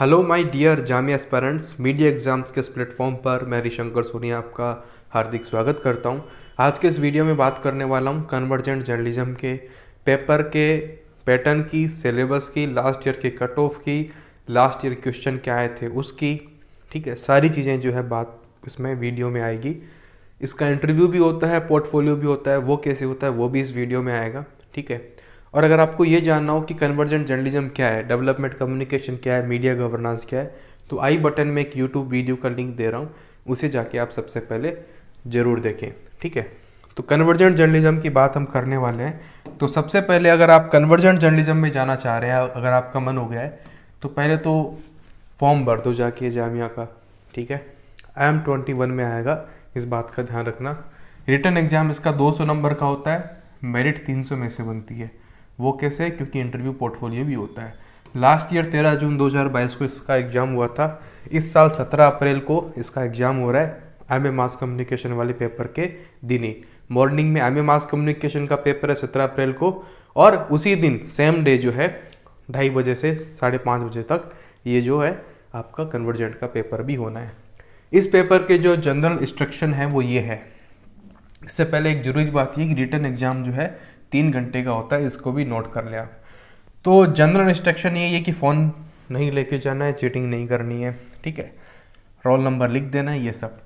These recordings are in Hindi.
hello my dear Jamia aspirants media exams के इस प्लेटफॉर्म पर मैं रिशंकर सोनी आपका हार्दिक स्वागत करता हूं आज के इस वीडियो में बात करने वाला हूं कन्वर्जेंट जर्नलिज्म के पेपर के पैटर्न की सिलेबस की लास्ट ईयर के कट ऑफ की लास्ट ईयर क्वेश्चन क्या आए थे उसकी ठीक है सारी चीज़ें जो है बात इसमें वीडियो में आएगी इसका इंटरव्यू भी होता है पोर्टफोलियो भी होता है वो कैसे होता है वो भी इस वीडियो में आएगा ठीक है और अगर आपको ये जानना हो कि कन्वर्जेंट जर्नलिज्म क्या है डेवलपमेंट कम्युनिकेशन क्या है मीडिया गवर्नेंस क्या है तो आई बटन में एक यूट्यूब वीडियो का लिंक दे रहा हूँ उसे जाके आप सबसे पहले ज़रूर देखें ठीक है तो कन्वर्जेंट जर्नलिज्म की बात हम करने वाले हैं तो सबसे पहले अगर आप कन्वर्जेंट जर्नलिज्म में जाना चाह रहे हैं अगर आपका मन हो गया है तो पहले तो फॉर्म भर दो जाके जामिया का ठीक है आई एम ट्वेंटी वन में आएगा इस बात का ध्यान रखना रिटर्न एग्ज़ाम इसका 200 नंबर का होता है मेरिट 300 में से बनती है वो कैसे क्योंकि इंटरव्यू पोर्टफोलियो भी होता है लास्ट ईयर तेरह जून दो को इसका एग्ज़ाम हुआ था इस साल सत्रह अप्रैल को इसका एग्ज़ाम हो रहा है एम ए मास कम्युनिकेशन वाले पेपर के दिन ही मॉर्निंग में एम ए मास कम्युनिकेशन का पेपर है सत्रह अप्रैल को और उसी दिन सेम डे जो है ढाई बजे से साढ़े पाँच बजे तक ये जो है आपका कन्वर्जेंट का पेपर भी होना है इस पेपर के जो जनरल इंस्ट्रक्शन है वो ये है इससे पहले एक जरूरी बात यह कि रिटर्न एग्जाम जो है तीन घंटे का होता है इसको भी नोट कर लें आप तो जनरल इंस्ट्रक्शन ये है कि फ़ोन नहीं लेके जाना है चीटिंग नहीं करनी है ठीक है रोल नंबर लिख देना है ये सब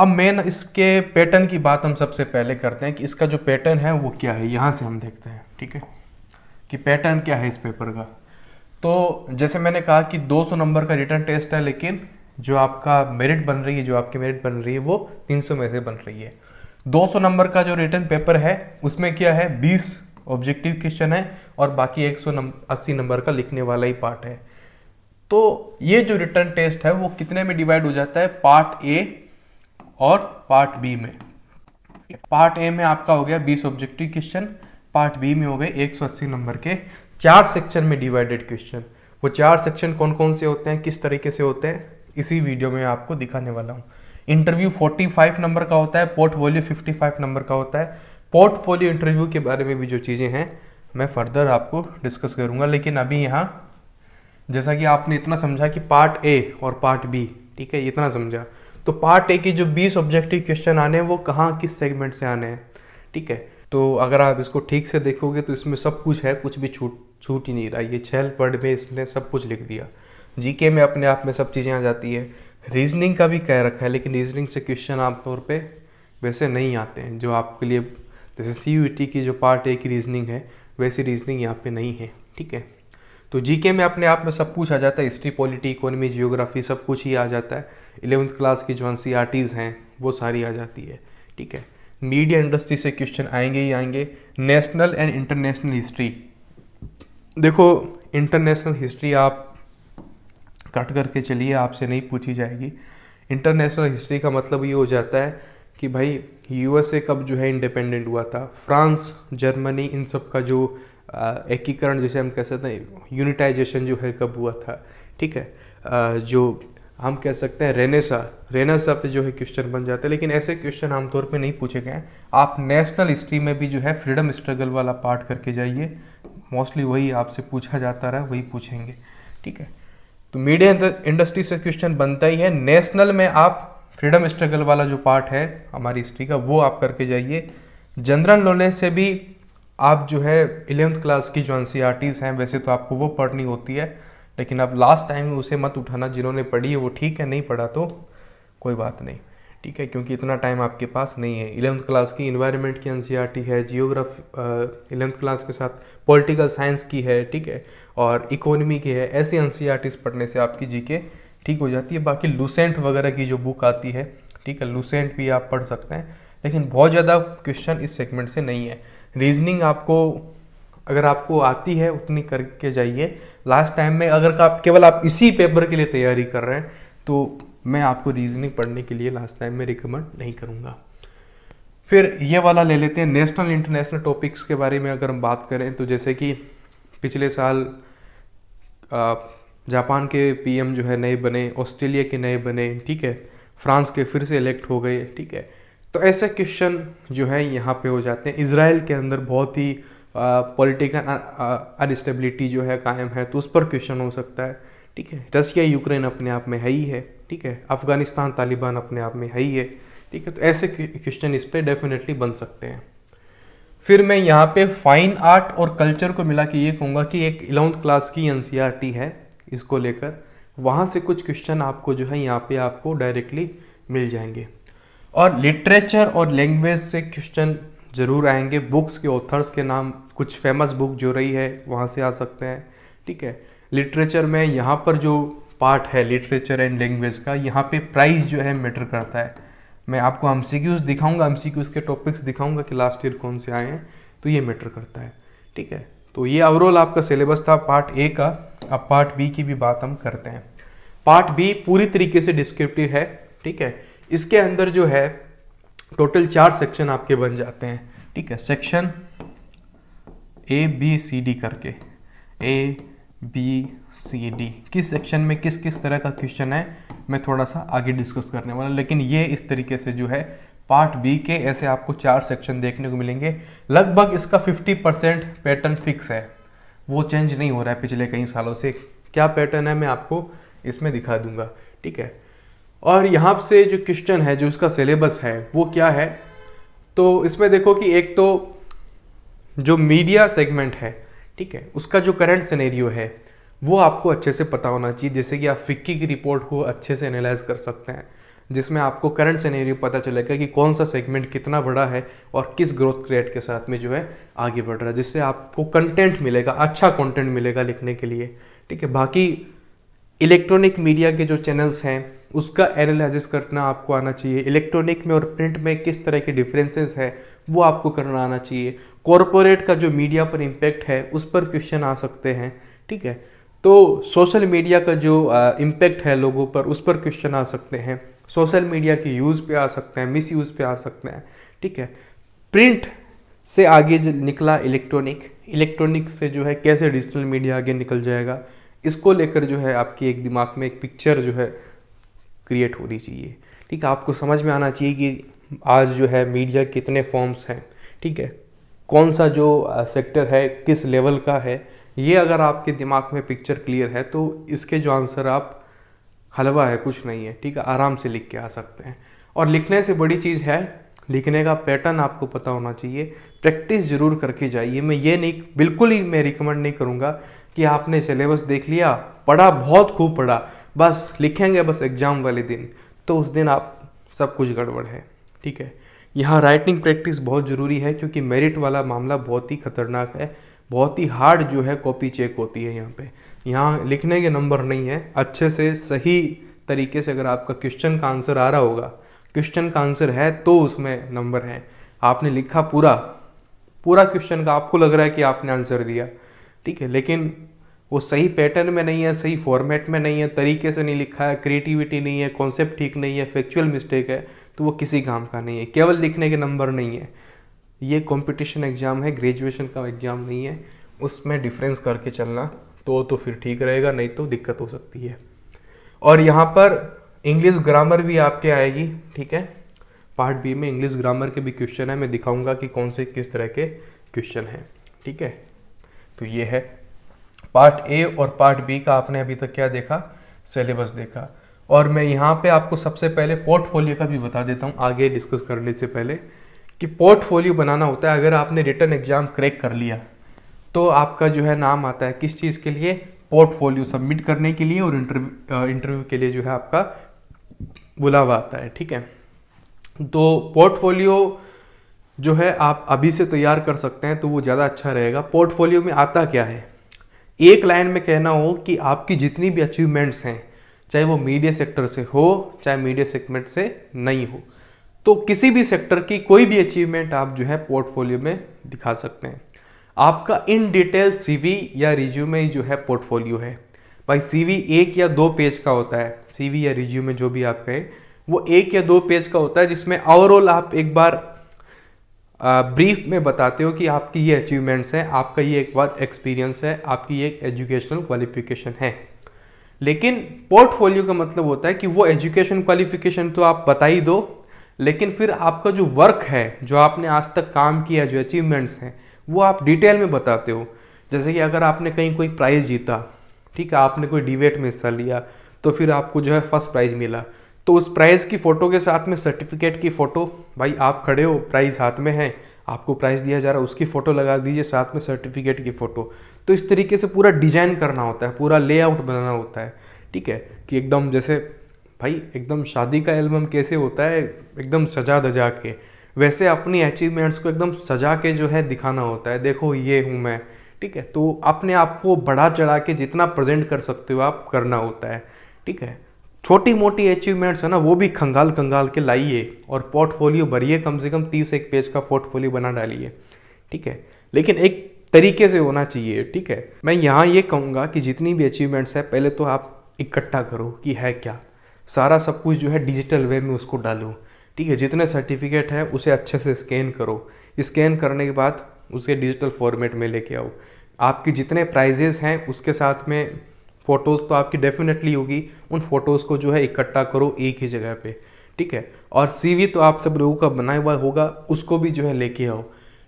अब मेन इसके पैटर्न की बात हम सबसे पहले करते हैं कि इसका जो पैटर्न है वो क्या है यहाँ से हम देखते हैं ठीक है कि पैटर्न क्या है इस पेपर का तो जैसे मैंने कहा कि 200 नंबर का रिटर्न टेस्ट है लेकिन जो आपका मेरिट बन रही है जो आपकी मेरिट बन रही है वो 300 में से बन रही है 200 नंबर का जो रिटर्न पेपर है उसमें क्या है 20 ऑब्जेक्टिव क्वेश्चन है और बाकी 180 नंबर का लिखने वाला ही पार्ट है तो ये जो रिटर्न टेस्ट है वो कितने में डिवाइड हो जाता है पार्ट ए और पार्ट बी में पार्ट ए में आपका हो गया 20 ऑब्जेक्टिव क्वेश्चन पार्ट बी में हो गए 180 नंबर के चार सेक्शन में डिवाइडेड क्वेश्चन वो चार सेक्शन कौन कौन से होते हैं किस तरीके से होते हैं इसी वीडियो में आपको दिखाने वाला हूँ इंटरव्यू 45 नंबर का होता है पोर्टफोलियो 55 नंबर का होता है पोर्टफोलियो इंटरव्यू के बारे में भी जो चीज़ें हैं मैं फर्दर आपको डिस्कस करूँगा लेकिन अभी यहाँ जैसा कि आपने इतना समझा कि पार्ट ए और पार्ट बी ठीक है इतना समझा तो पार्ट ए के जो बीस ऑब्जेक्टिव क्वेश्चन आने हैं वो कहाँ किस सेगमेंट से आने हैं ठीक है तो अगर आप इसको ठीक से देखोगे तो इसमें सब कुछ है कुछ भी छूट छूट ही नहीं रहा ये छह पढ़ में इसने सब कुछ लिख दिया जीके में अपने आप में सब चीज़ें आ जाती है रीजनिंग का भी कह रखा है लेकिन रीजनिंग से क्वेश्चन आमतौर पर वैसे नहीं आते हैं जो आपके लिए जैसे सी यू टी की जो पार्ट ए की रीजनिंग है वैसी रीजनिंग यहाँ पे नहीं है ठीक है तो जीके में अपने आप में सब कुछ आ जाता है हिस्ट्री पॉलिटी इकोनॉमी जियोग्राफी सब कुछ ही आ जाता है इलेवंथ क्लास की जो एन सी आर टीज़ हैं वो सारी आ जाती है ठीक है मीडिया इंडस्ट्री से क्वेश्चन आएंगे ही आएंगे नेशनल एंड इंटरनेशनल हिस्ट्री देखो इंटरनेशनल हिस्ट्री आप कट करके चलिए आपसे नहीं पूछी जाएगी इंटरनेशनल हिस्ट्री का मतलब ये हो जाता है कि भाई यूएसए कब जो है इंडिपेंडेंट हुआ था फ्रांस जर्मनी इन सब का जो एकीकरण जैसे हम कह सकते हैं यूनिटाइजेशन जो है कब हुआ था ठीक है आ, जो हम कह सकते हैं रेनेसा रेनेसा पे जो है क्वेश्चन बन जाते हैं लेकिन ऐसे क्वेश्चन आमतौर पे नहीं पूछे गए हैं आप नेशनल हिस्ट्री में भी जो है फ्रीडम स्ट्रगल वाला पार्ट करके जाइए मोस्टली वही आपसे पूछा जाता रहा वही पूछेंगे ठीक है तो मीडिया इंडस्ट्री से क्वेश्चन बनता ही है नेशनल में आप फ्रीडम स्ट्रगल वाला जो पार्ट है हमारी हिस्ट्री का वो आप करके जाइए जनरल नॉलेज से भी आप जो है एलेवंथ क्लास की जो एन e हैं वैसे तो आपको वो पढ़नी होती है लेकिन आप लास्ट टाइम उसे मत उठाना जिन्होंने पढ़ी है वो ठीक है नहीं पढ़ा तो कोई बात नहीं ठीक है क्योंकि इतना टाइम आपके पास नहीं है इलेवंथ क्लास की इन्वायरमेंट की एन है जियोग्राफी इलेवंथ क्लास के साथ पॉलिटिकल साइंस की है ठीक है और इकोनॉमी की है ऐसी एन पढ़ने से आपकी जी ठीक हो जाती है बाकी लूसेंट वगैरह की जो बुक आती है ठीक है लूसेंट भी आप पढ़ सकते हैं लेकिन बहुत ज़्यादा क्वेश्चन इस सेगमेंट से नहीं है रीजनिंग आपको अगर आपको आती है उतनी करके जाइए लास्ट टाइम में अगर आप केवल आप इसी पेपर के लिए तैयारी कर रहे हैं तो मैं आपको रीजनिंग पढ़ने के लिए लास्ट टाइम में रिकमेंड नहीं करूँगा फिर ये वाला ले लेते हैं नेशनल इंटरनेशनल टॉपिक्स के बारे में अगर हम बात करें तो जैसे कि पिछले साल जापान के पीएम जो है नए बने ऑस्ट्रेलिया के नए बने ठीक है फ्रांस के फिर से इलेक्ट हो गए ठीक है तो ऐसे क्वेश्चन जो है यहाँ पे हो जाते हैं इसराइल के अंदर बहुत ही पॉलिटिकल अनस्टेबिलिटी जो है कायम है तो उस पर क्वेश्चन हो सकता है ठीक है रसिया यूक्रेन अपने आप में है ही है ठीक है अफ़गानिस्तान तालिबान अपने आप में है ही है ठीक है तो ऐसे क्वेश्चन इस पर डेफिनेटली बन सकते हैं फिर मैं यहाँ पे फाइन आर्ट और कल्चर को मिला के ये कहूँगा कि एक इलेवंथ क्लास की एन e है इसको लेकर वहाँ से कुछ क्वेश्चन आपको जो है यहाँ पे आपको डायरेक्टली मिल जाएंगे और लिटरेचर और लैंग्वेज से क्वेश्चन ज़रूर आएंगे बुक्स के ऑथर्स के नाम कुछ फेमस बुक जो रही है वहाँ से आ सकते हैं ठीक है लिटरेचर में यहाँ पर जो पार्ट है लिटरेचर एंड लैंग्वेज का यहाँ पे प्राइस जो है मैटर करता है मैं आपको एम सी क्यूज़ दिखाऊँगा एम सी क्यूज़ के टॉपिक्स दिखाऊँगा कि लास्ट ईयर कौन से आए हैं तो ये मैटर करता है ठीक है तो ये ओवरऑल आपका सिलेबस था पार्ट ए का अब पार्ट बी की भी बात हम करते हैं पार्ट बी पूरी तरीके से डिस्क्रिप्टिव है ठीक है इसके अंदर जो है टोटल चार सेक्शन आपके बन जाते हैं ठीक है section A B C D करके ए बी सी डी किस सेक्शन में किस किस तरह का क्वेश्चन है मैं थोड़ा सा आगे डिस्कस करने वाला लेकिन ये इस तरीके से जो है पार्ट बी के ऐसे आपको चार सेक्शन देखने को मिलेंगे लगभग इसका 50 परसेंट पैटर्न फिक्स है वो चेंज नहीं हो रहा है पिछले कई सालों से क्या पैटर्न है मैं आपको इसमें दिखा दूंगा ठीक है और यहाँ से जो क्वेश्चन है जो इसका सिलेबस है वो क्या है तो इसमें देखो कि एक तो जो मीडिया सेगमेंट है ठीक है उसका जो करंट सिनेरियो है वो आपको अच्छे से पता होना चाहिए जैसे कि आप फिक्की की रिपोर्ट को अच्छे से एनालाइज कर सकते हैं जिसमें आपको करंट सिनेरियो पता चलेगा कि कौन सा सेगमेंट कितना बड़ा है और किस ग्रोथ रेट के साथ में जो है आगे बढ़ रहा है जिससे आपको कंटेंट मिलेगा अच्छा कंटेंट मिलेगा लिखने के लिए ठीक है बाकी इलेक्ट्रॉनिक मीडिया के जो चैनल्स हैं उसका एनालिसिस करना आपको आना चाहिए इलेक्ट्रॉनिक में और प्रिंट में किस तरह के डिफरेंसेस है वो आपको करना आना चाहिए कॉरपोरेट का जो मीडिया पर इम्पेक्ट है उस पर क्वेश्चन आ सकते हैं ठीक है तो सोशल मीडिया का जो इम्पैक्ट है लोगों पर उस पर क्वेश्चन आ सकते हैं सोशल मीडिया के यूज़ पे आ सकते हैं मिस यूज़ पे आ सकते हैं ठीक है प्रिंट से आगे जो निकला इलेक्ट्रॉनिक इलेक्ट्रॉनिक से जो है कैसे डिजिटल मीडिया आगे निकल जाएगा इसको लेकर जो है आपकी एक दिमाग में एक पिक्चर जो है क्रिएट होनी चाहिए ठीक है आपको समझ में आना चाहिए कि आज जो है मीडिया कितने फॉर्म्स हैं ठीक है कौन सा जो सेक्टर है किस लेवल का है ये अगर आपके दिमाग में पिक्चर क्लियर है तो इसके जो आंसर आप हलवा है कुछ नहीं है ठीक है आराम से लिख के आ सकते हैं और लिखने से बड़ी चीज़ है लिखने का पैटर्न आपको पता होना चाहिए प्रैक्टिस ज़रूर करके जाइए मैं ये नहीं बिल्कुल ही मैं रिकमेंड नहीं करूँगा कि आपने सिलेबस देख लिया पढ़ा बहुत खूब पढ़ा बस लिखेंगे बस एग्ज़ाम वाले दिन तो उस दिन आप सब कुछ गड़बड़ है ठीक है यहाँ राइटिंग प्रैक्टिस बहुत ज़रूरी है क्योंकि मेरिट वाला मामला बहुत ही खतरनाक है बहुत ही हार्ड जो है कॉपी चेक होती है यहाँ पे यहाँ लिखने के नंबर नहीं है अच्छे से सही तरीके से अगर आपका क्वेश्चन का आंसर आ रहा होगा क्वेश्चन का आंसर है तो उसमें नंबर है आपने लिखा पूरा पूरा क्वेश्चन का आपको लग रहा है कि आपने आंसर दिया ठीक है लेकिन वो सही पैटर्न में नहीं है सही फॉर्मेट में नहीं है तरीके से नहीं लिखा है क्रिएटिविटी नहीं है कॉन्सेप्ट ठीक नहीं है फैक्चुअल मिस्टेक है तो वो किसी काम का नहीं है केवल लिखने के नंबर नहीं है ये कंपटीशन एग्ज़ाम है ग्रेजुएशन का एग्ज़ाम नहीं है उसमें डिफरेंस करके चलना तो तो फिर ठीक रहेगा नहीं तो दिक्कत हो सकती है और यहाँ पर इंग्लिश ग्रामर भी आपके आएगी ठीक है पार्ट बी में इंग्लिश ग्रामर के भी क्वेश्चन है मैं दिखाऊंगा कि कौन से किस तरह के क्वेश्चन हैं ठीक है तो ये है पार्ट ए और पार्ट बी का आपने अभी तक क्या देखा सिलेबस देखा और मैं यहाँ पे आपको सबसे पहले पोर्टफोलियो का भी बता देता हूँ आगे डिस्कस करने से पहले कि पोर्टफोलियो बनाना होता है अगर आपने रिटर्न एग्ज़ाम क्रैक कर लिया तो आपका जो है नाम आता है किस चीज़ के लिए पोर्टफोलियो सबमिट करने के लिए और इंटरव्यू इंटरव्यू के लिए जो है आपका बुलावा आता है ठीक है तो पोर्टफोलियो जो है आप अभी से तैयार कर सकते हैं तो वो ज़्यादा अच्छा रहेगा पोर्टफोलियो में आता क्या है एक लाइन में कहना हो कि आपकी जितनी भी अचीवमेंट्स हैं चाहे वो मीडिया सेक्टर से हो चाहे मीडिया सेगमेंट से नहीं हो तो किसी भी सेक्टर की कोई भी अचीवमेंट आप जो है पोर्टफोलियो में दिखा सकते हैं आपका इन डिटेल सीवी या रिज्यूमे जो है पोर्टफोलियो है भाई सीवी एक या दो पेज का होता है सीवी या रिज्यूमे जो भी आप कहें वो एक या दो पेज का होता है जिसमें ओवरऑल आप एक बार ब्रीफ में बताते हो कि आपकी ये अचीवमेंट्स हैं आपका ये एक बार एक्सपीरियंस है आपकी ये एक एजुकेशनल क्वालिफिकेशन है लेकिन पोर्टफोलियो का मतलब होता है कि वो एजुकेशन क्वालिफिकेशन तो आप बता ही दो लेकिन फिर आपका जो वर्क है जो आपने आज तक काम किया जो अचीवमेंट्स हैं वो आप डिटेल में बताते हो जैसे कि अगर आपने कहीं कोई प्राइज़ जीता ठीक है आपने कोई डिबेट में हिस्सा लिया तो फिर आपको जो है फर्स्ट प्राइज़ मिला तो उस प्राइज़ की फ़ोटो के साथ में सर्टिफिकेट की फ़ोटो भाई आप खड़े हो प्राइज़ हाथ में है आपको प्राइज़ दिया जा रहा है उसकी फ़ोटो लगा दीजिए साथ में सर्टिफिकेट की फ़ोटो तो इस तरीके से पूरा डिजाइन करना होता है पूरा लेआउट बनाना होता है ठीक है कि एकदम जैसे भाई एकदम शादी का एल्बम कैसे होता है एकदम सजा दजा के वैसे अपनी अचीवमेंट्स को एकदम सजा के जो है दिखाना होता है देखो ये हूँ मैं ठीक है तो अपने आप को बढ़ा चढ़ा के जितना प्रेजेंट कर सकते हो आप करना होता है ठीक है छोटी मोटी अचीवमेंट्स है ना वो भी खंगाल खंगाल के लाइए और पोर्टफोलियो भरिए कम से कम तीस एक पेज का पोर्टफोलियो बना डालिए ठीक है लेकिन एक तरीके से होना चाहिए ठीक है मैं यहाँ ये कहूँगा कि जितनी भी अचीवमेंट्स है पहले तो आप इकट्ठा करो कि है क्या सारा सब कुछ जो है डिजिटल वे में उसको डालो ठीक है जितने सर्टिफिकेट है उसे अच्छे से स्कैन करो स्कैन करने के बाद उसे डिजिटल फॉर्मेट में लेके आओ आपके जितने प्राइजेज़ हैं उसके साथ में फ़ोटोज़ तो आपकी डेफिनेटली होगी उन फ़ोटोज़ को जो है इकट्ठा करो एक ही जगह पे ठीक है और सीवी तो आप सब लोगों का बनाया हुआ होगा उसको भी जो है लेके आओ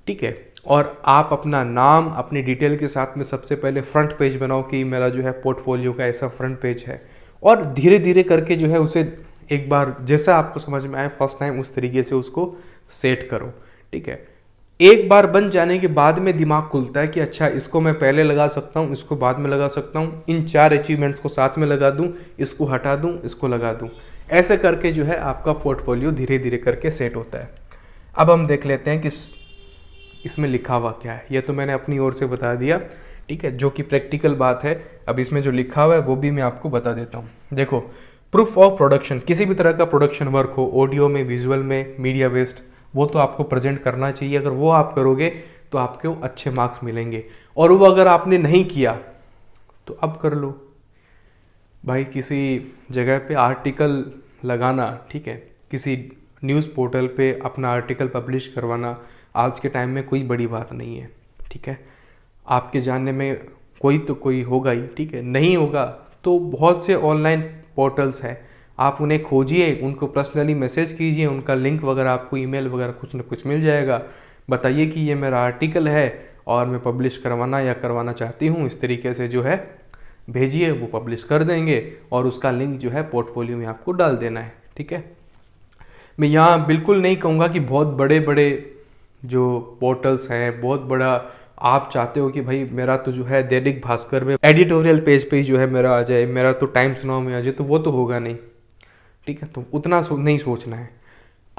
ठीक है और आप अपना नाम अपनी डिटेल के साथ में सबसे पहले फ्रंट पेज बनाओ कि मेरा जो है पोर्टफोलियो का ऐसा फ्रंट पेज है और धीरे धीरे करके जो है उसे एक बार जैसा आपको समझ में आए फर्स्ट टाइम उस तरीके से उसको सेट करो ठीक है एक बार बन जाने के बाद में दिमाग खुलता है कि अच्छा इसको मैं पहले लगा सकता हूँ इसको बाद में लगा सकता हूँ इन चार अचीवमेंट्स को साथ में लगा दूँ इसको हटा दूँ इसको लगा दूँ ऐसे करके जो है आपका पोर्टफोलियो धीरे धीरे करके सेट होता है अब हम देख लेते हैं कि इसमें लिखा हुआ क्या है यह तो मैंने अपनी ओर से बता दिया ठीक है जो कि प्रैक्टिकल बात है अब इसमें जो लिखा हुआ है वो भी मैं आपको बता देता हूँ देखो प्रूफ ऑफ प्रोडक्शन किसी भी तरह का प्रोडक्शन वर्क हो ऑडियो में विजुअल में मीडिया वेस्ट वो तो आपको प्रेजेंट करना चाहिए अगर वो आप करोगे तो आपको अच्छे मार्क्स मिलेंगे और वो अगर आपने नहीं किया तो अब कर लो भाई किसी जगह पे आर्टिकल लगाना ठीक है किसी न्यूज़ पोर्टल पे अपना आर्टिकल पब्लिश करवाना आज के टाइम में कोई बड़ी बात नहीं है ठीक है आपके जानने में कोई तो कोई होगा ही ठीक है नहीं होगा तो बहुत से ऑनलाइन पोर्टल्स हैं आप उन्हें खोजिए उनको पर्सनली मैसेज कीजिए उनका लिंक वगैरह आपको ईमेल वगैरह कुछ ना कुछ मिल जाएगा बताइए कि ये मेरा आर्टिकल है और मैं पब्लिश करवाना या करवाना चाहती हूँ इस तरीके से जो है भेजिए वो पब्लिश कर देंगे और उसका लिंक जो है पोर्टफोलियो में आपको डाल देना है ठीक है मैं यहाँ बिल्कुल नहीं कहूँगा कि बहुत बड़े बड़े जो पोर्टल्स हैं बहुत बड़ा आप चाहते हो कि भाई मेरा तो जो है दैनिक भास्कर में एडिटोरियल पेज पे ही जो है मेरा आ जाए मेरा तो टाइम्स नाउ में आ जाए तो वो तो होगा नहीं ठीक है तो उतना सो, नहीं सोचना है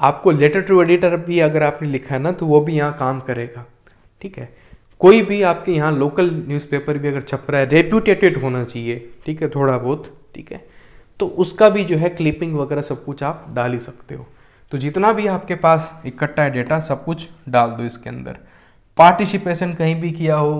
आपको लेटर टू एडिटर भी अगर आपने लिखा है ना तो वो भी यहाँ काम करेगा ठीक है कोई भी आपके यहाँ लोकल न्यूज़पेपर भी अगर छप रहा है रेप्यूटेटेड होना चाहिए ठीक है थोड़ा बहुत ठीक है तो उसका भी जो है क्लिपिंग वगैरह सब कुछ आप डाल ही सकते हो तो जितना भी आपके पास इकट्ठा है डेटा सब कुछ डाल दो इसके अंदर पार्टिसिपेशन कहीं भी किया हो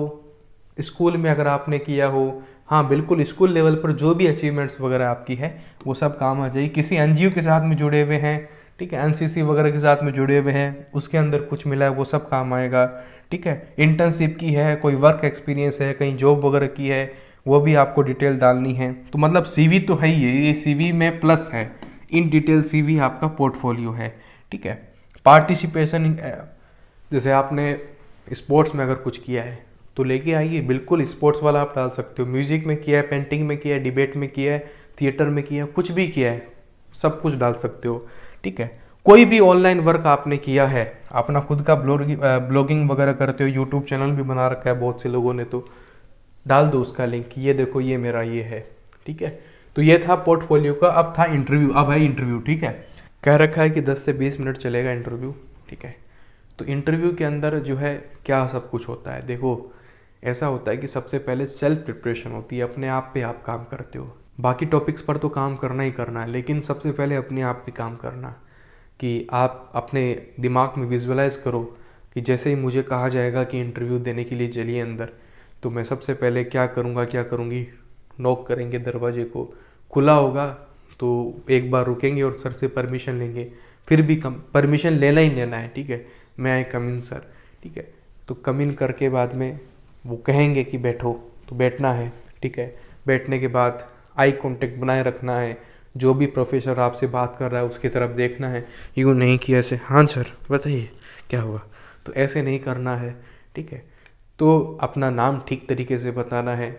स्कूल में अगर आपने किया हो हाँ बिल्कुल स्कूल लेवल पर जो भी अचीवमेंट्स वगैरह आपकी है वो सब काम आ जाएगी किसी एन के साथ में जुड़े हुए हैं ठीक है एनसीसी वगैरह के साथ में जुड़े हुए हैं उसके अंदर कुछ मिला है वो सब काम आएगा ठीक है इंटर्नशिप की है कोई वर्क एक्सपीरियंस है कहीं जॉब वगैरह की है वो भी आपको डिटेल डालनी है तो मतलब सीवी तो है ही है ये सीवी में प्लस है इन डिटेल सीवी आपका पोर्टफोलियो है ठीक है पार्टिसिपेशन जैसे आपने स्पोर्ट्स में अगर कुछ किया है तो लेके आइए बिल्कुल स्पोर्ट्स वाला आप डाल सकते हो म्यूज़िक में किया है पेंटिंग में किया है डिबेट में किया है थिएटर में किया है कुछ भी किया है सब कुछ डाल सकते हो ठीक है कोई भी ऑनलाइन वर्क आपने किया है अपना खुद का ब्लॉगिंग ब्लॉगिंग वगैरह करते हो यूट्यूब चैनल भी बना रखा है बहुत से लोगों ने तो डाल दो उसका लिंक ये देखो ये मेरा ये है ठीक है तो ये था पोर्टफोलियो का अब था इंटरव्यू अब है इंटरव्यू ठीक है कह रखा है कि 10 से 20 मिनट चलेगा इंटरव्यू ठीक है तो इंटरव्यू के अंदर जो है क्या सब कुछ होता है देखो ऐसा होता है कि सबसे पहले सेल्फ प्रिपरेशन होती है अपने आप पे आप काम करते हो बाकी टॉपिक्स पर तो काम करना ही करना है लेकिन सबसे पहले अपने आप पे काम करना कि आप अपने दिमाग में विजुअलाइज करो कि जैसे ही मुझे कहा जाएगा कि इंटरव्यू देने के लिए चलिए अंदर तो मैं सबसे पहले क्या करूँगा क्या करूँगी नॉक करेंगे दरवाजे को खुला होगा तो एक बार रुकेंगे और सर से परमिशन लेंगे फिर भी कम परमिशन लेना ही लेना है ठीक है मैं आई कम इन सर ठीक है तो कम इन करके बाद में वो कहेंगे कि बैठो तो बैठना है ठीक है बैठने के बाद आई कॉन्टेक्ट बनाए रखना है जो भी प्रोफेसर आपसे बात कर रहा है उसकी तरफ देखना है यूँ नहीं कि ऐसे हाँ सर बताइए क्या हुआ तो ऐसे नहीं करना है ठीक है तो अपना नाम ठीक तरीके से बताना है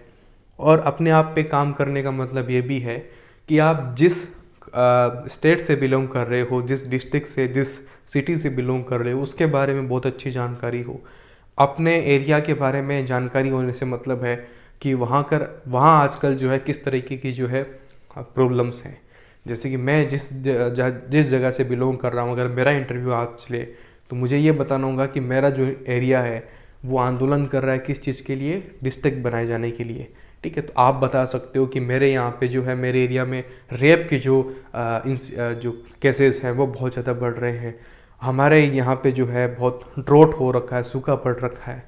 और अपने आप पे काम करने का मतलब ये भी है कि आप जिस स्टेट से बिलोंग कर रहे हो जिस डिस्ट्रिक्ट से जिस सिटी से बिलोंग कर रहे हो उसके बारे में बहुत अच्छी जानकारी हो अपने एरिया के बारे में जानकारी होने से मतलब है कि वहाँ कर वहाँ आजकल जो है किस तरीके की जो है प्रॉब्लम्स हैं जैसे कि मैं जिस जिस जगह से बिलोंग कर रहा हूँ अगर मेरा इंटरव्यू आज चले तो मुझे ये बताना होगा कि मेरा जो एरिया है वो आंदोलन कर रहा है किस चीज़ के लिए डिस्ट्रिक्ट बनाए जाने के लिए ठीक है तो आप बता सकते हो कि मेरे यहाँ पे जो है मेरे एरिया में रेप के जो आ, इन, जो केसेस हैं वो बहुत ज़्यादा बढ़ रहे हैं हमारे यहाँ पे जो है बहुत ड्रोट हो रखा है सूखा पड़ रखा है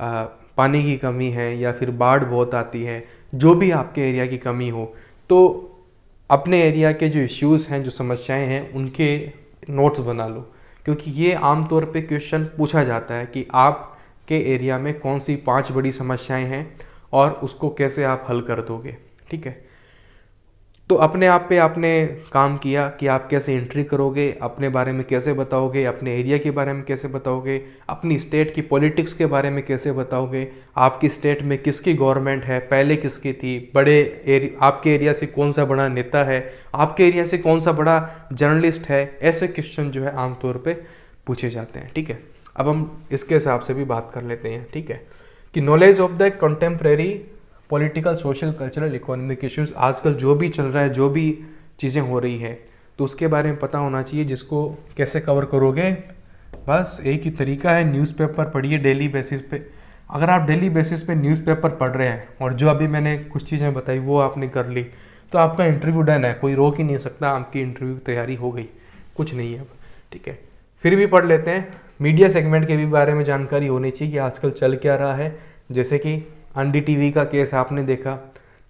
आ, पानी की कमी है या फिर बाढ़ बहुत आती है जो भी आपके एरिया की कमी हो तो अपने एरिया के जो इश्यूज़ हैं जो समस्याएं हैं उनके नोट्स बना लो क्योंकि ये आमतौर पे क्वेश्चन पूछा जाता है कि आपके एरिया में कौन सी पांच बड़ी समस्याएं हैं और उसको कैसे आप हल कर दोगे ठीक है तो अपने आप पे आपने काम किया कि आप कैसे एंट्री करोगे अपने बारे में कैसे बताओगे अपने एरिया के बारे में कैसे बताओगे अपनी स्टेट की पॉलिटिक्स के बारे में कैसे बताओगे आपकी स्टेट में किसकी गवर्नमेंट है पहले किसकी थी बड़े एरि आपके एरिया से कौन सा बड़ा नेता है आपके एरिया से कौन सा बड़ा जर्नलिस्ट है ऐसे क्वेश्चन जो है आमतौर पर पूछे जाते हैं ठीक है अब हम इसके हिसाब से भी बात कर लेते हैं ठीक है कि knowledge of the contemporary political social cultural economic issues आजकल जो भी चल रहा है जो भी चीज़ें हो रही है तो उसके बारे में पता होना चाहिए जिसको कैसे कवर करोगे बस एक ही तरीका है न्यूज़पेपर पढ़िए डेली बेसिस पे अगर आप डेली बेसिस पे न्यूज़पेपर पढ़ रहे हैं और जो अभी मैंने कुछ चीज़ें बताई वो आपने कर ली तो आपका इंटरव्यू डन है कोई रोक ही नहीं सकता आपकी इंटरव्यू की तैयारी हो गई कुछ नहीं है अब ठीक है फिर भी पढ़ लेते हैं मीडिया सेगमेंट के भी बारे में जानकारी होनी चाहिए कि आजकल चल क्या रहा है जैसे कि अंडी टीवी का केस आपने देखा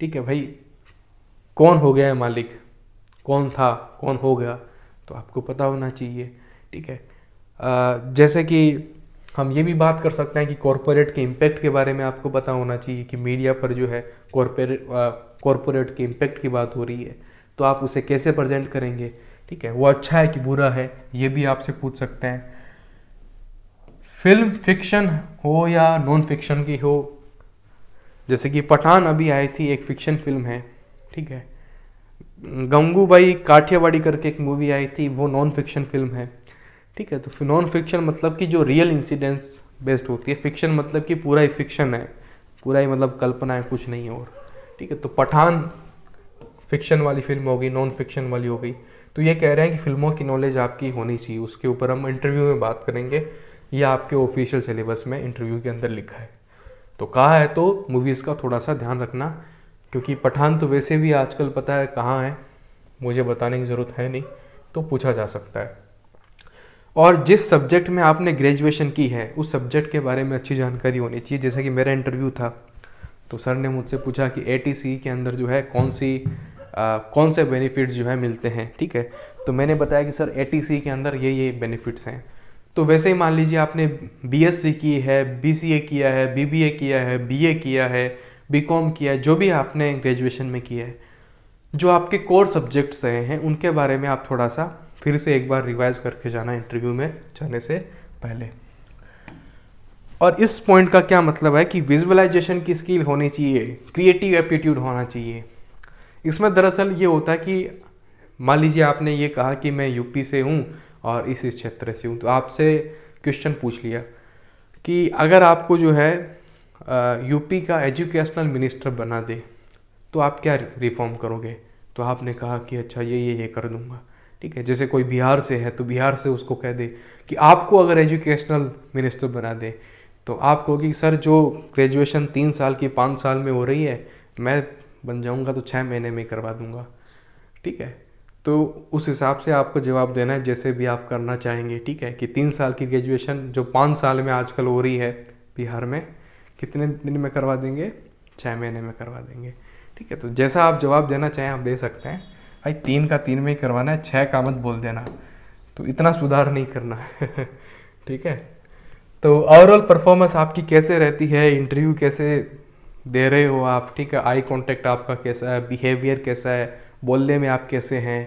ठीक है भाई कौन हो गया है मालिक कौन था कौन हो गया तो आपको पता होना चाहिए ठीक है आ, जैसे कि हम ये भी बात कर सकते हैं कि कॉरपोरेट के इम्पैक्ट के बारे में आपको पता होना चाहिए कि मीडिया पर जो है कॉरपोरेट कॉरपोरेट के इम्पैक्ट की बात हो रही है तो आप उसे कैसे प्रजेंट करेंगे ठीक है वो अच्छा है कि बुरा है ये भी आपसे पूछ सकते हैं फिल्म फिक्शन हो या नॉन फिक्शन की हो जैसे कि पठान अभी आई थी एक फिक्शन फिल्म है ठीक है गंगूबाई काठियावाड़ी करके एक मूवी आई थी वो नॉन फिक्शन फिल्म है ठीक है तो नॉन फिक्शन मतलब कि जो रियल इंसिडेंट्स बेस्ड होती है फिक्शन मतलब कि पूरा ही फिक्शन है पूरा ही मतलब कल्पना है कुछ नहीं और ठीक है तो पठान फिक्शन वाली फिल्म हो गई नॉन फिक्शन वाली हो गई तो ये कह रहे हैं कि फिल्मों की नॉलेज आपकी होनी चाहिए उसके ऊपर हम इंटरव्यू में बात करेंगे या आपके ऑफिशियल सिलेबस में इंटरव्यू के अंदर लिखा है तो कहा है तो मूवीज़ का थोड़ा सा ध्यान रखना क्योंकि पठान तो वैसे भी आजकल पता है कहाँ है मुझे बताने की ज़रूरत है नहीं तो पूछा जा सकता है और जिस सब्जेक्ट में आपने ग्रेजुएशन की है उस सब्जेक्ट के बारे में अच्छी जानकारी होनी चाहिए जैसा कि मेरा इंटरव्यू था तो सर ने मुझसे पूछा कि ए के अंदर जो है कौन सी आ, कौन से बेनिफिट्स जो है मिलते हैं ठीक है तो मैंने बताया कि सर ए के अंदर ये ये बेनिफिट्स हैं तो वैसे ही मान लीजिए आपने बीएससी की है बीसीए किया है बीबीए किया है बीए किया है बीकॉम किया है जो भी आपने ग्रेजुएशन में किया है जो आपके कोर सब्जेक्ट्स रहे हैं उनके बारे में आप थोड़ा सा फिर से एक बार रिवाइज करके जाना इंटरव्यू में जाने से पहले और इस पॉइंट का क्या मतलब है कि विजुअलाइजेशन की स्किल होनी चाहिए क्रिएटिव एप्टीट्यूड होना चाहिए इसमें दरअसल ये होता है कि मान लीजिए आपने ये कहा कि मैं यूपी से हूँ और इस इस क्षेत्र से हूँ तो आपसे क्वेश्चन पूछ लिया कि अगर आपको जो है यूपी का एजुकेशनल मिनिस्टर बना दे तो आप क्या रिफॉर्म करोगे तो आपने कहा कि अच्छा ये ये ये कर दूंगा ठीक है जैसे कोई बिहार से है तो बिहार से उसको कह दे कि आपको अगर एजुकेशनल मिनिस्टर बना दे तो आप कहोगे सर जो ग्रेजुएशन तीन साल की पाँच साल में हो रही है मैं बन जाऊंगा तो छः महीने में करवा दूंगा ठीक है तो उस हिसाब से आपको जवाब देना है जैसे भी आप करना चाहेंगे ठीक है कि तीन साल की ग्रेजुएशन जो पाँच साल में आजकल हो रही है बिहार में कितने दिन में करवा देंगे छः महीने में करवा देंगे ठीक है तो जैसा आप जवाब देना चाहें आप दे सकते हैं भाई तीन का तीन में ही करवाना है छः का मत बोल देना तो इतना सुधार नहीं करना है ठीक है तो ओवरऑल परफॉर्मेंस आपकी कैसे रहती है इंटरव्यू कैसे दे रहे हो आप ठीक है आई कांटेक्ट आपका कैसा है बिहेवियर कैसा है बोलने में आप कैसे हैं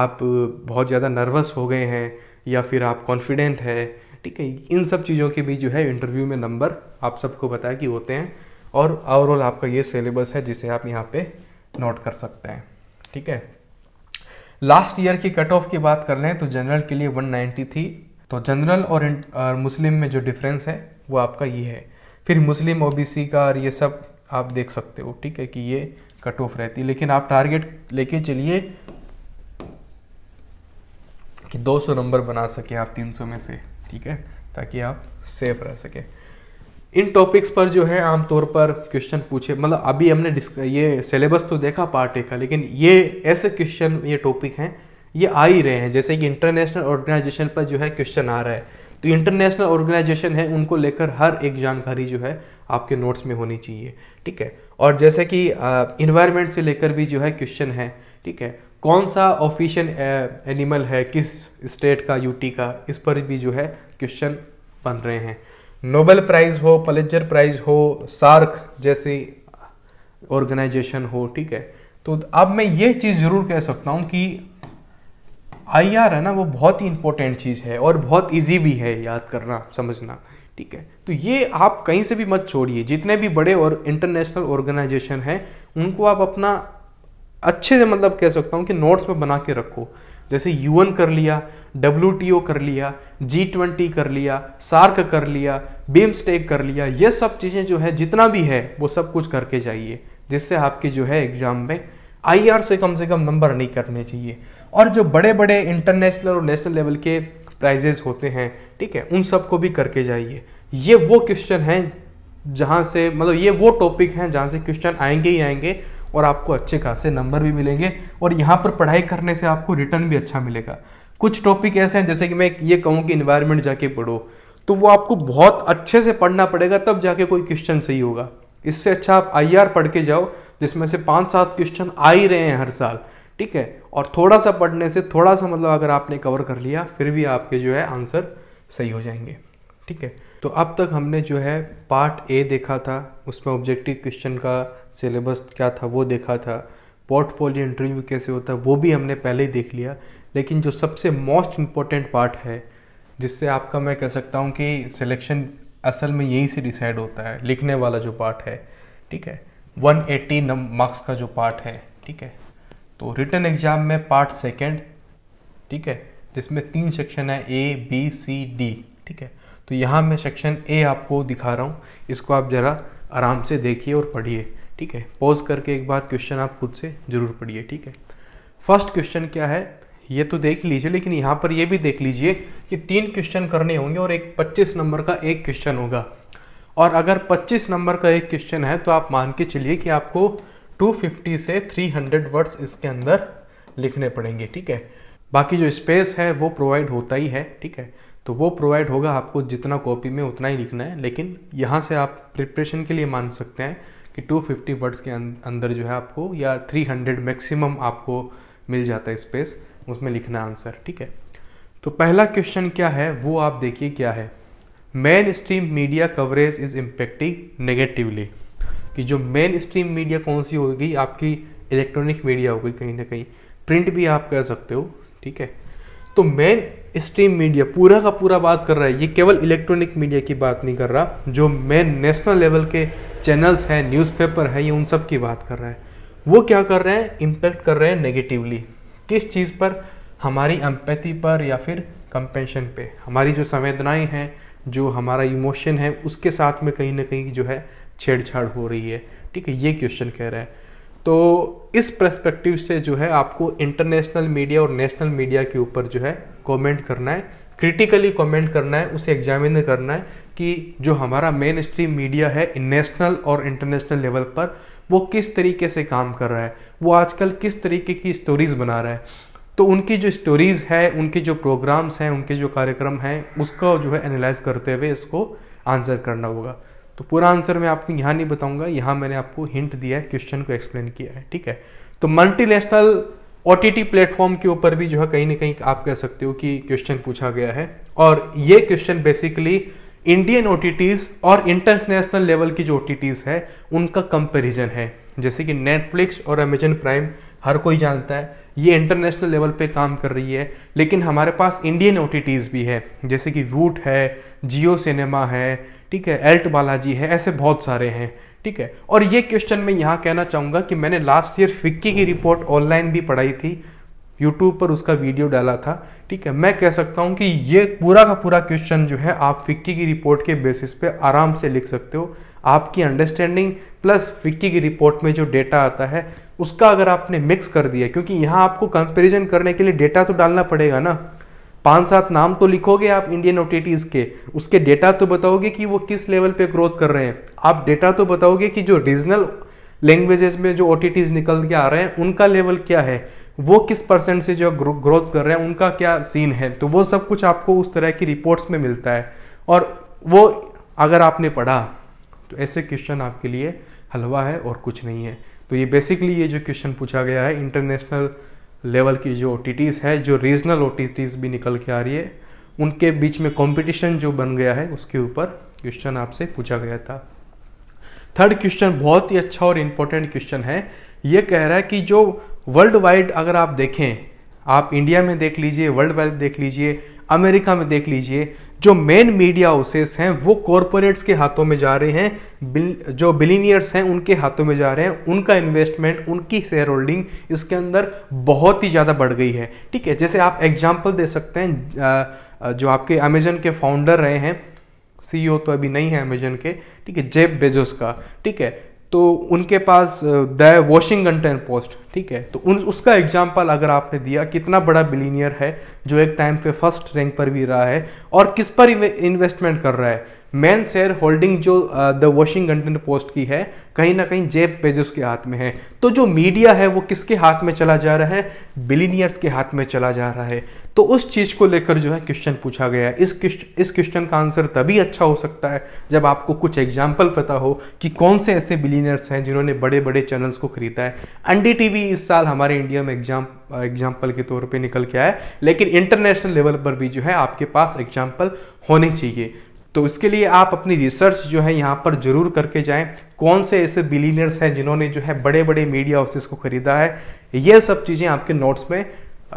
आप बहुत ज़्यादा नर्वस हो गए हैं या फिर आप कॉन्फिडेंट है ठीक है इन सब चीज़ों के भी जो है इंटरव्यू में नंबर आप सबको बताया कि होते हैं और ओवरऑल आपका ये सिलेबस है जिसे आप यहाँ पे नोट कर सकते हैं ठीक है लास्ट ईयर की कट ऑफ की बात कर रहे हैं तो जनरल के लिए 190 थी तो जनरल और, और मुस्लिम में जो डिफरेंस है वो आपका ये है फिर मुस्लिम ओबीसी का और ये सब आप देख सकते हो ठीक है कि ये कट ऑफ रहती है लेकिन आप टारगेट लेके चलिए कि 200 नंबर बना सकें आप 300 में से ठीक है ताकि आप सेफ रह सके इन टॉपिक्स पर जो है आमतौर पर क्वेश्चन पूछे मतलब अभी हमने ये सिलेबस तो देखा पार्ट ए का लेकिन ये ऐसे क्वेश्चन ये टॉपिक हैं ये आ ही रहे हैं जैसे कि इंटरनेशनल ऑर्गेनाइजेशन पर जो है क्वेश्चन आ रहा है तो इंटरनेशनल ऑर्गेनाइजेशन है उनको लेकर हर एक जानकारी जो है आपके नोट्स में होनी चाहिए ठीक है और जैसे कि इन्वायरमेंट से लेकर भी जो है क्वेश्चन है ठीक है कौन सा ऑफिशियल एनिमल है किस स्टेट का यूटी का इस पर भी जो है क्वेश्चन बन रहे हैं नोबेल प्राइज़ हो पलेजर प्राइज़ हो सार्क जैसी ऑर्गेनाइजेशन हो ठीक है तो अब मैं ये चीज़ ज़रूर कह सकता हूँ कि आई आर है ना वो बहुत ही इंपॉर्टेंट चीज़ है और बहुत इजी भी है याद करना समझना ठीक है तो ये आप कहीं से भी मत छोड़िए जितने भी बड़े और इंटरनेशनल ऑर्गेनाइजेशन हैं उनको आप अपना अच्छे से मतलब कह सकता हूँ कि नोट्स में बना के रखो जैसे यूएन कर लिया डब्ल्यू कर लिया जी ट्वेंटी कर लिया सार्क कर लिया बीम्स्टेक कर लिया ये सब चीज़ें जो है जितना भी है वो सब कुछ करके जाइए जिससे आपके जो है एग्ज़ाम में आई से कम से कम नंबर नहीं करने चाहिए और जो बड़े बड़े इंटरनेशनल और नेशनल लेवल के प्राइजेज होते हैं ठीक है उन सब को भी करके जाइए ये वो क्वेश्चन हैं जहाँ से मतलब ये वो टॉपिक हैं जहाँ से क्वेश्चन आएंगे ही आएंगे और आपको अच्छे खासे नंबर भी मिलेंगे और यहाँ पर पढ़ाई करने से आपको रिटर्न भी अच्छा मिलेगा कुछ टॉपिक ऐसे हैं जैसे कि मैं ये कहूँ कि इन्वायरमेंट जाके पढ़ो तो वो आपको बहुत अच्छे से पढ़ना पड़ेगा तब जाके कोई क्वेश्चन सही होगा इससे अच्छा आप आई पढ़ के जाओ जिसमें से पाँच सात क्वेश्चन आ ही रहे हैं हर साल ठीक है और थोड़ा सा पढ़ने से थोड़ा सा मतलब अगर आपने कवर कर लिया फिर भी आपके जो है आंसर सही हो जाएंगे ठीक है तो अब तक हमने जो है पार्ट ए देखा था उसमें ऑब्जेक्टिव क्वेश्चन का सिलेबस क्या था वो देखा था पोर्टफोलियो इंटरव्यू कैसे होता है वो भी हमने पहले ही देख लिया लेकिन जो सबसे मोस्ट इम्पॉर्टेंट पार्ट है जिससे आपका मैं कह सकता हूँ कि सिलेक्शन असल में यहीं से डिसाइड होता है लिखने वाला जो पार्ट है ठीक है 180 एट्टी मार्क्स का जो पार्ट है ठीक है तो रिटर्न एग्ज़ाम में पार्ट सेकेंड ठीक है जिसमें तीन सेक्शन है ए बी सी डी ठीक है तो यहाँ मैं सेक्शन ए आपको दिखा रहा हूँ इसको आप ज़रा आराम से देखिए और पढ़िए ठीक है पॉज करके एक बार क्वेश्चन आप खुद से ज़रूर पढ़िए ठीक है फर्स्ट क्वेश्चन क्या है ये तो देख लीजिए लेकिन यहाँ पर ये भी देख लीजिए कि तीन क्वेश्चन करने होंगे और एक 25 नंबर का एक क्वेश्चन होगा और अगर 25 नंबर का एक क्वेश्चन है तो आप मान के चलिए कि आपको 250 से 300 वर्ड्स इसके अंदर लिखने पड़ेंगे ठीक है बाकी जो स्पेस है वो प्रोवाइड होता ही है ठीक है तो वो प्रोवाइड होगा आपको जितना कॉपी में उतना ही लिखना है लेकिन यहाँ से आप प्रिपरेशन के लिए मान सकते हैं कि 250 वर्ड्स के अं-, अंदर जो है आपको या 300 मैक्सिमम आपको मिल जाता है स्पेस उसमें लिखना आंसर ठीक है तो पहला क्वेश्चन क्या है वो आप देखिए क्या है main stream media coverage is impacting negatively कि जो मेन स्ट्रीम मीडिया कौन सी होगी आपकी इलेक्ट्रॉनिक मीडिया होगी कहीं ना कहीं प्रिंट भी आप कर सकते हो ठीक है तो मेन स्ट्रीम मीडिया पूरा का पूरा बात कर रहा है ये केवल इलेक्ट्रॉनिक मीडिया की बात नहीं कर रहा जो मेन नेशनल लेवल के चैनल्स हैं न्यूज़पेपर है ये उन सब की बात कर रहा है वो क्या कर रहे हैं इम्पैक्ट कर रहे हैं नेगेटिवली किस चीज़ पर हमारी एम्पैथी पर या फिर कंपेंशन पे हमारी जो संवेदनाएँ हैं जो हमारा इमोशन है उसके साथ में कहीं ना कहीं जो है छेड़छाड़ हो रही है ठीक है ये क्वेश्चन कह रहा है तो इस प्रस्पेक्टिव से जो है आपको इंटरनेशनल मीडिया और नेशनल मीडिया के ऊपर जो है कमेंट करना है क्रिटिकली कमेंट करना है उसे एग्जामिन करना है कि जो हमारा मेन स्ट्रीम मीडिया है नेशनल और इंटरनेशनल लेवल पर वो किस तरीके से काम कर रहा है वो आजकल किस तरीके की स्टोरीज़ बना रहा है तो उनकी जो स्टोरीज़ है उनके जो प्रोग्राम्स हैं उनके जो कार्यक्रम हैं उसका जो है एनालाइज करते हुए इसको आंसर करना होगा तो पूरा आंसर मैं आपको यहाँ नहीं बताऊंगा यहाँ मैंने आपको हिंट दिया है क्वेश्चन को एक्सप्लेन किया है ठीक है तो मल्टीनेशनल ओ टी प्लेटफॉर्म के ऊपर भी जो है कहीं ना कहीं आप कह सकते हो कि क्वेश्चन पूछा गया है और ये क्वेश्चन बेसिकली इंडियन ओ और इंटरनेशनल लेवल की जो ओ है उनका कंपेरिजन है जैसे कि नेटफ्लिक्स और अमेजन प्राइम हर कोई जानता है ये इंटरनेशनल लेवल पे काम कर रही है लेकिन हमारे पास इंडियन ओ भी है जैसे कि वूट है जियो सिनेमा है ठीक है एल्ट बालाजी है ऐसे बहुत सारे हैं ठीक है और ये क्वेश्चन मैं यहाँ कहना चाहूँगा कि मैंने लास्ट ईयर फिक्की की रिपोर्ट ऑनलाइन भी पढ़ाई थी यूट्यूब पर उसका वीडियो डाला था ठीक है मैं कह सकता हूँ कि ये पूरा का पूरा क्वेश्चन जो है आप फिक्की की रिपोर्ट के बेसिस पे आराम से लिख सकते हो आपकी अंडरस्टैंडिंग प्लस फिक्की की रिपोर्ट में जो डेटा आता है उसका अगर आपने मिक्स कर दिया क्योंकि यहाँ आपको कंपेरिजन करने के लिए डेटा तो डालना पड़ेगा ना पाँच सात नाम तो लिखोगे आप इंडियन ओटीटीज़ के उसके डेटा तो बताओगे कि वो किस लेवल पे ग्रोथ कर रहे हैं आप डेटा तो बताओगे कि जो रीजनल लैंग्वेजेस में जो ओ निकल के आ रहे हैं उनका लेवल क्या है वो किस परसेंट से जो ग्रोथ कर रहे हैं उनका क्या सीन है तो वो सब कुछ आपको उस तरह की रिपोर्ट्स में मिलता है और वो अगर आपने पढ़ा तो ऐसे क्वेश्चन आपके लिए हलवा है और कुछ नहीं है तो ये बेसिकली ये जो क्वेश्चन पूछा गया है इंटरनेशनल लेवल की जो ओ है जो रीजनल ओ भी निकल के आ रही है उनके बीच में कंपटीशन जो बन गया है उसके ऊपर क्वेश्चन आपसे पूछा गया था थर्ड क्वेश्चन बहुत ही अच्छा और इम्पोर्टेंट क्वेश्चन है ये कह रहा है कि जो वर्ल्ड वाइड अगर आप देखें आप इंडिया में देख लीजिए वर्ल्ड वाइड देख लीजिए अमेरिका में देख लीजिए जो मेन मीडिया हाउसेस हैं वो कॉरपोरेट्स के हाथों में जा रहे हैं बिल, जो बिलीनियर्स हैं उनके हाथों में जा रहे हैं उनका इन्वेस्टमेंट उनकी शेयर होल्डिंग इसके अंदर बहुत ही ज़्यादा बढ़ गई है ठीक है जैसे आप एग्जाम्पल दे सकते हैं जो आपके अमेजन के फाउंडर रहे हैं सीईओ तो अभी नहीं है अमेजन के ठीक है जेब बेजोस का ठीक है तो उनके पास द वॉशिंगटन पोस्ट ठीक है तो उन उसका एग्जाम्पल अगर आपने दिया कितना बड़ा बिलीनियर है जो एक टाइम पे फर्स्ट रैंक पर भी रहा है और किस पर इन्वेस्टमेंट कर रहा है मेन शेयर होल्डिंग जो द वॉशिंगटन पोस्ट की है कहीं ना कहीं जेब पेजेस के हाथ में है तो जो मीडिया है वो किसके हाथ में चला जा रहा है बिलीनियर्स के हाथ में चला जा रहा है तो उस चीज़ को लेकर जो है क्वेश्चन पूछा गया है इस क्वेश्चन का आंसर तभी अच्छा हो सकता है जब आपको कुछ एग्जाम्पल पता हो कि कौन से ऐसे बिलीनियर्स हैं जिन्होंने बड़े बड़े चैनल्स को खरीदा है एनडीटीवी इस साल हमारे इंडिया में एग्जाम एग्जाम्पल के तौर पे निकल के आया है लेकिन इंटरनेशनल लेवल पर भी जो है आपके पास एग्जाम्पल होने चाहिए तो इसके लिए आप अपनी रिसर्च जो है यहाँ पर जरूर करके जाएं कौन से ऐसे बिलीनियर्स हैं जिन्होंने जो है बड़े बड़े मीडिया हाउसेस को खरीदा है ये सब चीज़ें आपके नोट्स में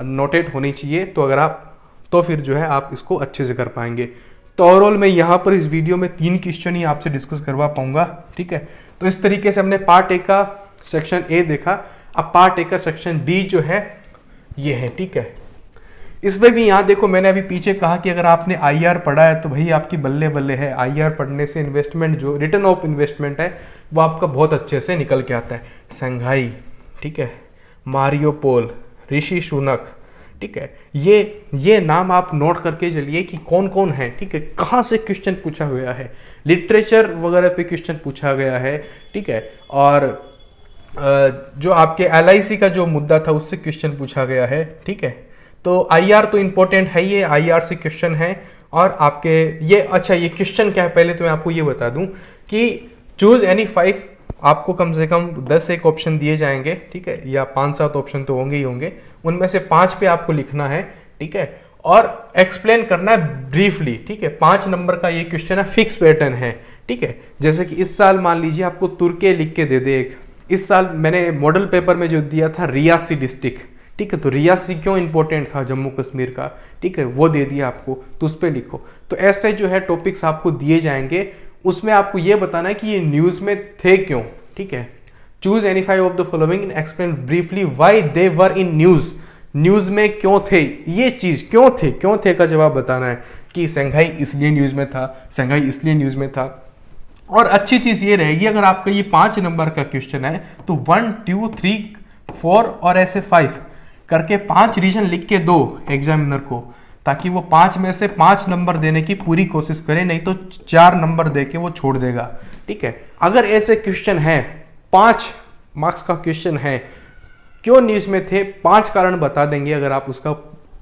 नोटेट होनी चाहिए तो अगर आप तो फिर जो है आप इसको अच्छे से कर पाएंगे तो ओवरऑल मैं यहाँ पर इस वीडियो में तीन क्वेश्चन ही आपसे डिस्कस करवा पाऊंगा ठीक है तो इस तरीके से हमने पार्ट ए का सेक्शन ए देखा अब पार्ट ए का सेक्शन बी जो है ये है ठीक है इसमें भी यहाँ देखो मैंने अभी पीछे कहा कि अगर आपने आईआर पढ़ा है तो भाई आपकी बल्ले बल्ले है आईआर पढ़ने से इन्वेस्टमेंट जो रिटर्न ऑफ इन्वेस्टमेंट है वो आपका बहुत अच्छे से निकल के आता है संघाई ठीक है मारियोपोल ऋषि शुनक ठीक है ये ये नाम आप नोट करके चलिए कि कौन कौन है ठीक है कहाँ से क्वेश्चन पूछा गया है लिटरेचर वगैरह पे क्वेश्चन पूछा गया है ठीक है और जो आपके एल का जो मुद्दा था उससे क्वेश्चन पूछा गया है ठीक है तो आई तो इम्पोर्टेंट है ये आई से क्वेश्चन है और आपके ये अच्छा ये क्वेश्चन क्या है पहले तो मैं आपको ये बता दूं कि चूज एनी फाइव आपको कम से कम दस एक ऑप्शन दिए जाएंगे ठीक है या पांच सात ऑप्शन तो होंगे ही होंगे उनमें से पांच पे आपको लिखना है ठीक है और एक्सप्लेन करना है ब्रीफली ठीक है पांच नंबर का ये क्वेश्चन है फिक्स पैटर्न है ठीक है जैसे कि इस साल मान लीजिए आपको तुर्के लिख के दे दे एक इस साल मैंने मॉडल पेपर में जो दिया था रियासी डिस्ट्रिक्ट ठीक है तो रियासी क्यों इंपॉर्टेंट था जम्मू कश्मीर का ठीक है वो दे दिया आपको तो उस पर लिखो तो ऐसे जो है टॉपिक्स आपको दिए जाएंगे उसमें आपको ये बताना है कि ये न्यूज़ में थे क्यों ठीक है choose any five of the following in explain briefly why they were in news news में क्यों थे ये चीज़ क्यों थे क्यों थे का जवाब बताना है कि संघाई इसलिए न्यूज़ में था संघाई इसलिए न्यूज़ में था और अच्छी चीज़ ये रहेगी अगर आपका ये पांच नंबर का क्वेश्चन है तो वन टू थ्री फोर और ऐसे फाइव करके पांच रीजन लिख के दो एग्जामिनर को ताकि वो पांच में से पांच नंबर देने की पूरी कोशिश करे नहीं तो चार नंबर दे के वो छोड़ देगा ठीक है अगर ऐसे क्वेश्चन है पांच मार्क्स का क्वेश्चन है क्यों न्यूज में थे पांच कारण बता देंगे अगर आप उसका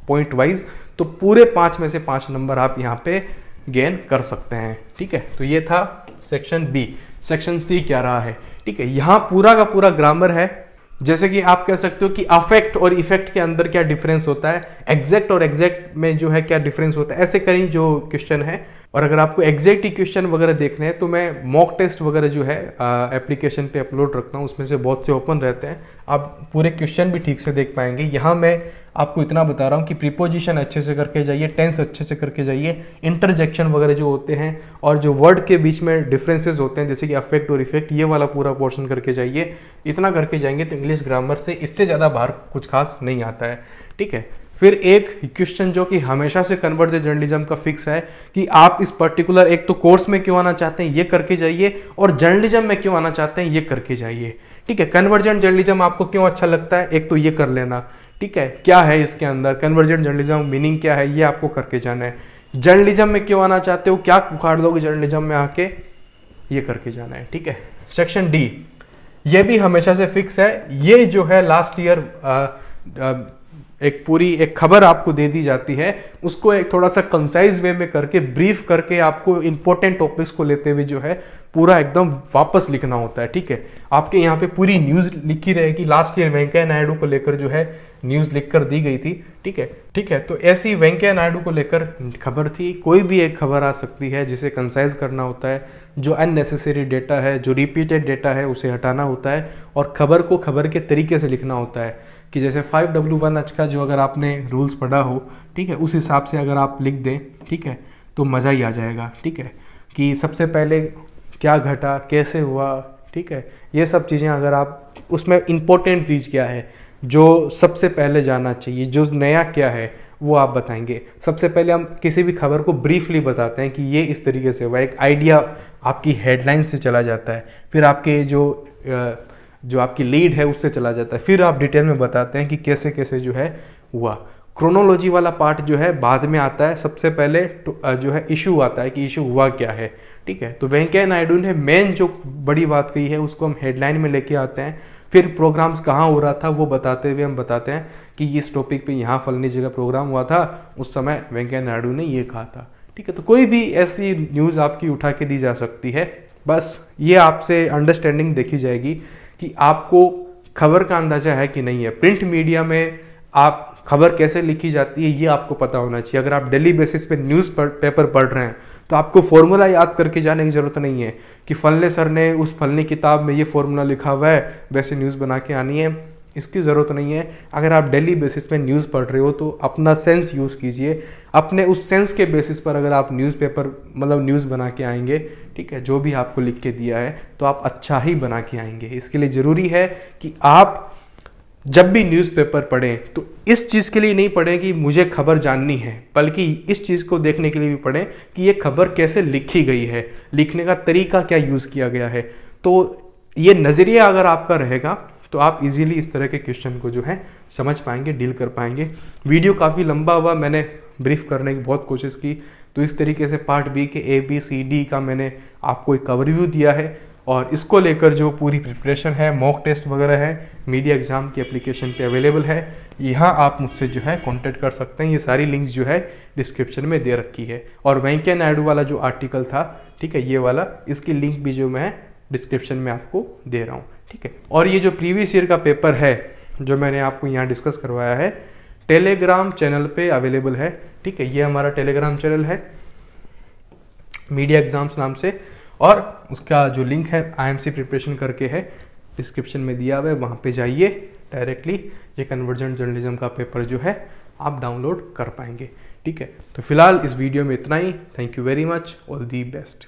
पॉइंट वाइज तो पूरे पांच में से पांच नंबर आप यहाँ पे गेन कर सकते हैं ठीक है तो ये था सेक्शन बी सेक्शन सी क्या रहा है ठीक है यहाँ पूरा का पूरा ग्रामर है जैसे कि आप कह सकते हो कि अफेक्ट और इफेक्ट के अंदर क्या डिफरेंस होता है एग्जैक्ट और एग्जैक्ट में जो है क्या डिफरेंस होता है ऐसे करें जो क्वेश्चन है और अगर आपको एग्जैक्ट ही क्वेश्चन वगैरह देखने हैं तो मैं मॉक टेस्ट वगैरह जो है एप्लीकेशन पे अपलोड रखता हूँ उसमें से बहुत से ओपन रहते हैं आप पूरे क्वेश्चन भी ठीक से देख पाएंगे यहाँ मैं आपको इतना बता रहा हूँ कि प्रीपोजिशन अच्छे से करके जाइए टेंस अच्छे से करके जाइए इंटरजेक्शन वगैरह जो होते हैं और जो वर्ड के बीच में डिफ्रेंसेज होते हैं जैसे कि अफेक्ट और इफेक्ट ये वाला पूरा पोर्शन करके जाइए इतना करके जाएंगे तो इंग्लिश ग्रामर से इससे ज़्यादा बाहर कुछ खास नहीं आता है ठीक है फिर एक क्वेश्चन जो कि हमेशा से कन्वर्ज जर्नलिज्म का फिक्स है कि आप इस पर्टिकुलर एक तो कोर्स में क्यों आना चाहते हैं ये करके जाइए और जर्नलिज्म में क्यों आना चाहते हैं ये करके जाइए ठीक है कन्वर्जेंट जर्नलिज्म आपको क्यों अच्छा लगता है एक तो ये कर लेना ठीक है क्या है इसके अंदर कन्वर्जेंट जर्नलिज्म मीनिंग क्या है ये आपको करके जाना है जर्नलिज्म में क्यों आना चाहते हो क्या उखाड़ दोगे जर्नलिज्म में आके ये करके जाना है ठीक है सेक्शन डी ये भी हमेशा से फिक्स है ये जो है लास्ट ईयर एक पूरी एक खबर आपको दे दी जाती है उसको एक थोड़ा सा कंसाइज वे में करके ब्रीफ करके आपको इंपॉर्टेंट टॉपिक्स को लेते हुए जो है पूरा एकदम वापस लिखना होता है ठीक है आपके यहाँ पे पूरी न्यूज़ लिखी रहेगी लास्ट ईयर वेंकैया नायडू को लेकर जो है न्यूज़ लिख कर दी गई थी ठीक है ठीक है तो ऐसी वेंकैया नायडू को लेकर खबर थी कोई भी एक खबर आ सकती है जिसे कंसाइज करना होता है जो अननेसेसरी डेटा है जो रिपीटेड डेटा है उसे हटाना होता है और खबर को खबर के तरीके से लिखना होता है कि जैसे फाइव डब्ल्यू वन एच का जो अगर आपने रूल्स पढ़ा हो ठीक है उस हिसाब से अगर आप लिख दें ठीक है तो मज़ा ही आ जाएगा ठीक है कि सबसे पहले क्या घटा कैसे हुआ ठीक है ये सब चीज़ें अगर आप उसमें इम्पोर्टेंट चीज़ क्या है जो सबसे पहले जाना चाहिए जो नया क्या है वो आप बताएंगे सबसे पहले हम किसी भी खबर को ब्रीफली बताते हैं कि ये इस तरीके से हुआ एक आइडिया आपकी हेडलाइन से चला जाता है फिर आपके जो जो आपकी लीड है उससे चला जाता है फिर आप डिटेल में बताते हैं कि कैसे कैसे जो है हुआ क्रोनोलॉजी वाला पार्ट जो है बाद में आता है सबसे पहले तो, जो है इशू आता है कि इशू हुआ क्या है ठीक है तो वेंकैया नायडू ने मेन जो बड़ी बात कही है उसको हम हेडलाइन में लेके आते हैं फिर प्रोग्राम्स कहाँ हो रहा था वो बताते हुए हम बताते हैं कि इस टॉपिक पे यहाँ फलनी जगह प्रोग्राम हुआ था उस समय वेंकैया नायडू ने ये कहा था ठीक है तो कोई भी ऐसी न्यूज़ आपकी उठा के दी जा सकती है बस ये आपसे अंडरस्टैंडिंग देखी जाएगी कि आपको खबर का अंदाज़ा है कि नहीं है प्रिंट मीडिया में आप खबर कैसे लिखी जाती है ये आपको पता होना चाहिए अगर आप डेली बेसिस पे न्यूज़ पेपर पढ़ रहे हैं तो आपको फॉर्मूला याद करके जाने की ज़रूरत नहीं है कि फलने सर ने उस फलने किताब में ये फॉर्मूला लिखा हुआ है वैसे न्यूज़ बना के आनी है इसकी ज़रूरत नहीं है अगर आप डेली बेसिस पे न्यूज़ पढ़ रहे हो तो अपना सेंस यूज़ कीजिए अपने उस सेंस के बेसिस पर अगर आप न्यूज़पेपर मतलब न्यूज़ बना के आएंगे ठीक है जो भी आपको लिख के दिया है तो आप अच्छा ही बना के आएंगे इसके लिए ज़रूरी है कि आप जब भी न्यूज़पेपर पढ़ें तो इस चीज़ के लिए नहीं पढ़ें कि मुझे खबर जाननी है बल्कि इस चीज़ को देखने के लिए भी पढ़ें कि ये खबर कैसे लिखी गई है लिखने का तरीका क्या यूज़ किया गया है तो ये नज़रिया अगर आपका रहेगा तो आप इजीली इस तरह के क्वेश्चन को जो है समझ पाएंगे डील कर पाएंगे वीडियो काफ़ी लंबा हुआ मैंने ब्रीफ करने की बहुत कोशिश की तो इस तरीके से पार्ट बी के ए बी सी डी का मैंने आपको एक कवरव्यू दिया है और इसको लेकर जो पूरी प्रिपरेशन है मॉक टेस्ट वगैरह है मीडिया एग्ज़ाम की एप्लीकेशन पे अवेलेबल है यहाँ आप मुझसे जो है कांटेक्ट कर सकते हैं ये सारी लिंक्स जो है डिस्क्रिप्शन में दे रखी है और वेंकैया नायडू वाला जो आर्टिकल था ठीक है ये वाला इसकी लिंक भी जो मैं डिस्क्रिप्शन में आपको दे रहा हूँ ठीक है और ये जो प्रीवियस ईयर का पेपर है जो मैंने आपको यहाँ डिस्कस करवाया है टेलीग्राम चैनल पे अवेलेबल है ठीक है ये हमारा टेलीग्राम चैनल है मीडिया एग्जाम्स नाम से और उसका जो लिंक है आईएमसी प्रिपरेशन करके है डिस्क्रिप्शन में दिया हुआ है वहाँ पे जाइए डायरेक्टली ये कन्वर्जेंट जर्नलिज्म का पेपर जो है आप डाउनलोड कर पाएंगे ठीक है तो फिलहाल इस वीडियो में इतना ही thank you very much all the best